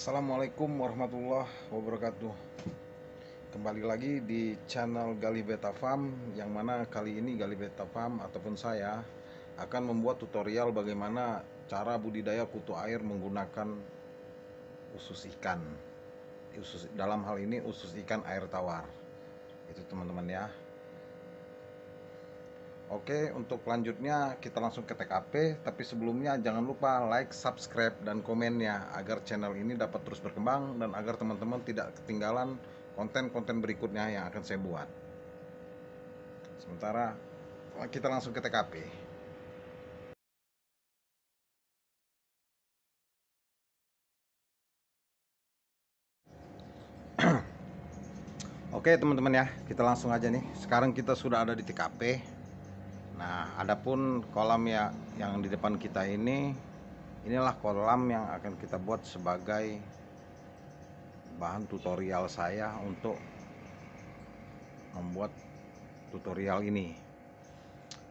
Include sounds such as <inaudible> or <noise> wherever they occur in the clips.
Assalamualaikum warahmatullahi wabarakatuh Kembali lagi di channel Gali Beta Farm Yang mana kali ini Gali Beta Farm ataupun saya Akan membuat tutorial bagaimana cara budidaya kutu air menggunakan usus ikan usus, Dalam hal ini usus ikan air tawar Itu teman-teman ya Oke, untuk lanjutnya kita langsung ke TKP, tapi sebelumnya jangan lupa like, subscribe, dan komennya agar channel ini dapat terus berkembang dan agar teman-teman tidak ketinggalan konten-konten berikutnya yang akan saya buat. Sementara kita langsung ke TKP. <clears throat> Oke teman-teman ya, kita langsung aja nih. Sekarang kita sudah ada di TKP. Nah, adapun kolam ya yang di depan kita ini inilah kolam yang akan kita buat sebagai bahan tutorial saya untuk membuat tutorial ini.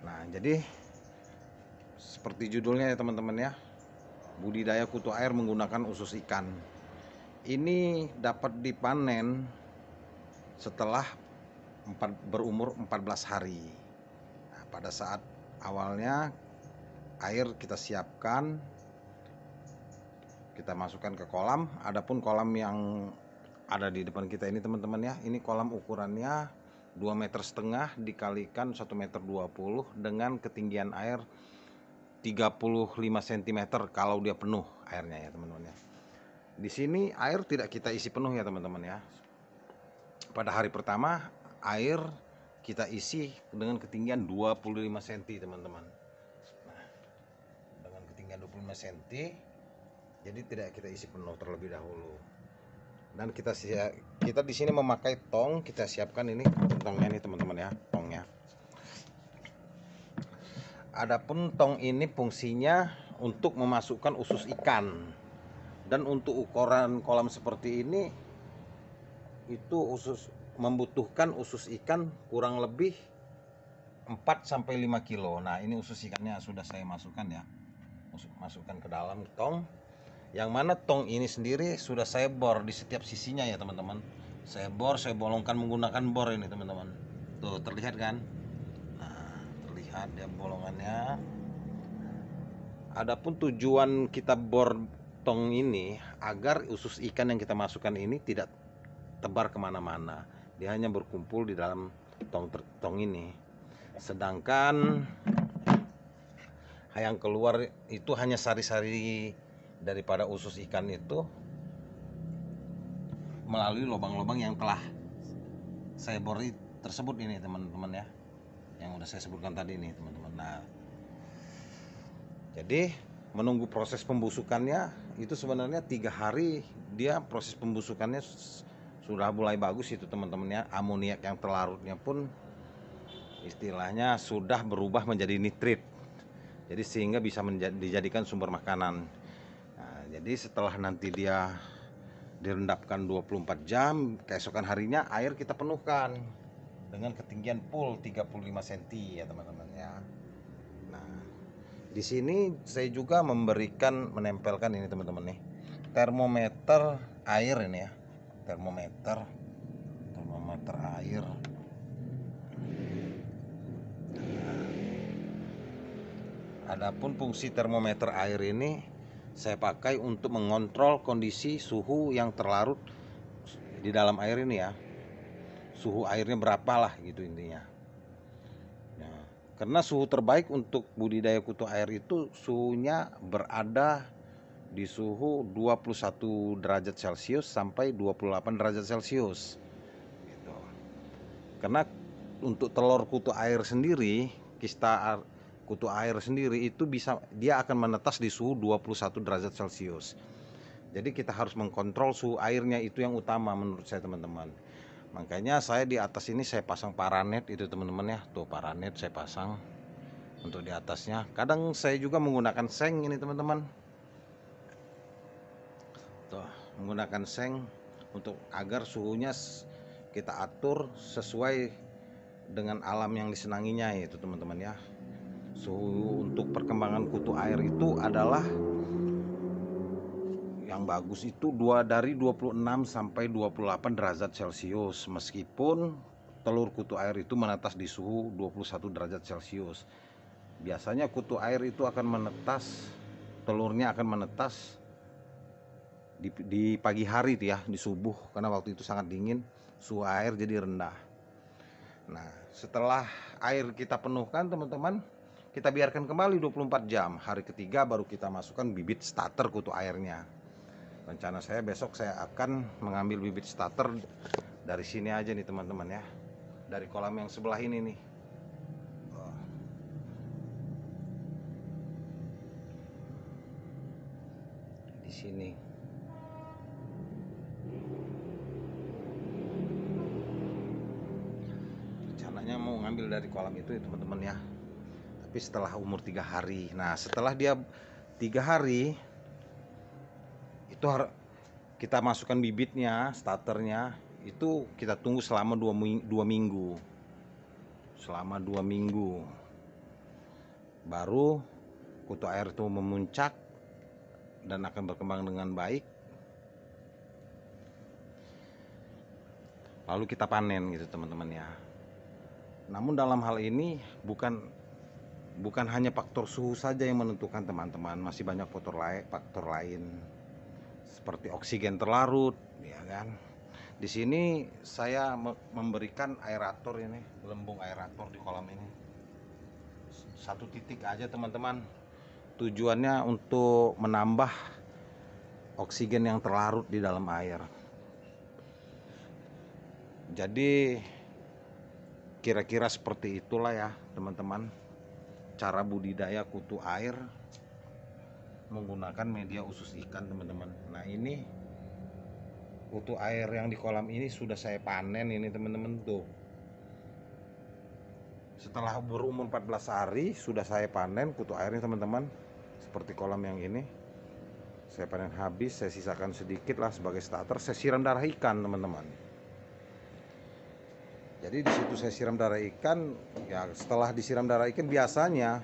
Nah, jadi seperti judulnya ya teman-teman ya. Budidaya kutu air menggunakan usus ikan. Ini dapat dipanen setelah berumur 14 hari pada saat awalnya air kita siapkan kita masukkan ke kolam adapun kolam yang ada di depan kita ini teman-teman ya ini kolam ukurannya 2 meter setengah dikalikan 1 meter 20 dengan ketinggian air 35 cm kalau dia penuh airnya ya teman-teman ya di sini air tidak kita isi penuh ya teman-teman ya pada hari pertama air kita isi dengan ketinggian 25 cm teman-teman nah, dengan ketinggian 25 cm jadi tidak kita isi penuh terlebih dahulu dan kita siap, kita di sini memakai tong kita siapkan ini tongnya nih teman-teman ya tongnya adapun tong ini fungsinya untuk memasukkan usus ikan dan untuk ukuran kolam seperti ini itu usus membutuhkan usus ikan kurang lebih 4 sampai 5 kilo. Nah, ini usus ikannya sudah saya masukkan ya. Masukkan ke dalam tong. Yang mana tong ini sendiri sudah saya bor di setiap sisinya ya, teman-teman. Saya bor, saya bolongkan menggunakan bor ini, teman-teman. Tuh, terlihat kan? Nah, terlihat ya bolongannya. Adapun tujuan kita bor tong ini agar usus ikan yang kita masukkan ini tidak tebar kemana-mana dia hanya berkumpul di dalam tong tong ini sedangkan yang keluar itu hanya sari-sari daripada usus ikan itu melalui lubang-lubang yang telah saya bori tersebut ini teman-teman ya yang udah saya sebutkan tadi ini teman-teman nah jadi menunggu proses pembusukannya itu sebenarnya tiga hari dia proses pembusukannya sudah mulai bagus itu teman-temannya amoniak yang terlarutnya pun istilahnya sudah berubah menjadi nitrit jadi sehingga bisa dijadikan sumber makanan nah, jadi setelah nanti dia direndapkan 24 jam keesokan harinya air kita penuhkan dengan ketinggian pool 35 cm ya teman-teman ya nah di sini saya juga memberikan menempelkan ini teman-teman nih termometer air ini ya termometer termometer air Adapun fungsi termometer air ini saya pakai untuk mengontrol kondisi suhu yang terlarut di dalam air ini ya. Suhu airnya berapa lah gitu intinya. Nah, karena suhu terbaik untuk budidaya kutu air itu suhunya berada di suhu 21 derajat Celcius sampai 28 derajat Celcius. Gitu. Karena untuk telur kutu air sendiri, kista kutu air sendiri itu bisa dia akan menetas di suhu 21 derajat Celcius. Jadi kita harus mengkontrol suhu airnya itu yang utama menurut saya teman-teman. Makanya saya di atas ini saya pasang paranet itu teman-teman ya. Tuh paranet saya pasang untuk di atasnya. Kadang saya juga menggunakan seng ini teman-teman tuh menggunakan seng untuk agar suhunya kita atur sesuai dengan alam yang disenanginya itu teman-teman ya suhu untuk perkembangan kutu air itu adalah yang bagus itu dua dari 26 sampai 28 derajat celcius meskipun telur kutu air itu menetas di suhu 21 derajat celcius biasanya kutu air itu akan menetas telurnya akan menetas di, di pagi hari itu ya di subuh karena waktu itu sangat dingin suhu air jadi rendah nah setelah air kita penuhkan teman-teman kita biarkan kembali 24 jam hari ketiga baru kita masukkan bibit starter kutu airnya rencana saya besok saya akan mengambil bibit starter dari sini aja nih teman-teman ya dari kolam yang sebelah ini nih di sini dari kolam itu ya teman-teman ya tapi setelah umur tiga hari nah setelah dia tiga hari itu kita masukkan bibitnya starternya itu kita tunggu selama dua, dua minggu selama dua minggu baru kutu air itu memuncak dan akan berkembang dengan baik lalu kita panen gitu teman-teman ya namun dalam hal ini bukan bukan hanya faktor suhu saja yang menentukan teman-teman, masih banyak faktor lain, faktor lain seperti oksigen terlarut, ya kan. Di sini saya memberikan aerator ini, gelembung aerator di kolam ini. Satu titik aja teman-teman. Tujuannya untuk menambah oksigen yang terlarut di dalam air. Jadi kira-kira seperti itulah ya teman-teman cara budidaya kutu air menggunakan media usus ikan teman-teman nah ini kutu air yang di kolam ini sudah saya panen ini teman-teman tuh setelah berumur 14 hari sudah saya panen kutu airnya teman-teman seperti kolam yang ini saya panen habis saya sisakan sedikit lah sebagai starter saya siram darah ikan teman-teman jadi di situ saya siram darah ikan ya setelah disiram darah ikan biasanya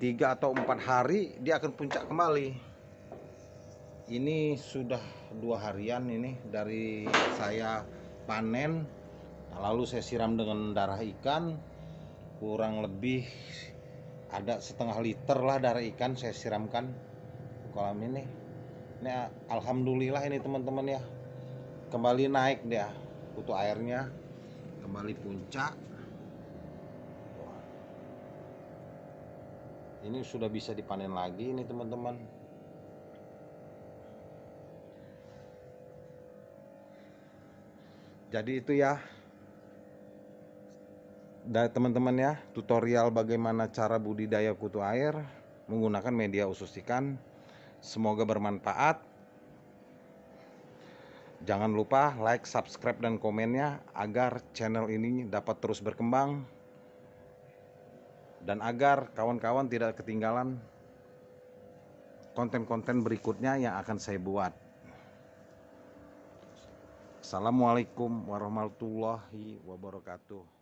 tiga atau empat hari dia akan puncak kembali ini sudah dua harian ini dari saya panen lalu saya siram dengan darah ikan kurang lebih ada setengah liter lah darah ikan saya siramkan ke kolam ini ini alhamdulillah ini teman-teman ya kembali naik dia butuh airnya kembali puncak ini sudah bisa dipanen lagi ini teman-teman jadi itu ya dari teman-teman ya tutorial bagaimana cara budidaya kutu air menggunakan media usus ikan semoga bermanfaat Jangan lupa like, subscribe, dan komennya agar channel ini dapat terus berkembang dan agar kawan-kawan tidak ketinggalan konten-konten berikutnya yang akan saya buat. Assalamualaikum warahmatullahi wabarakatuh.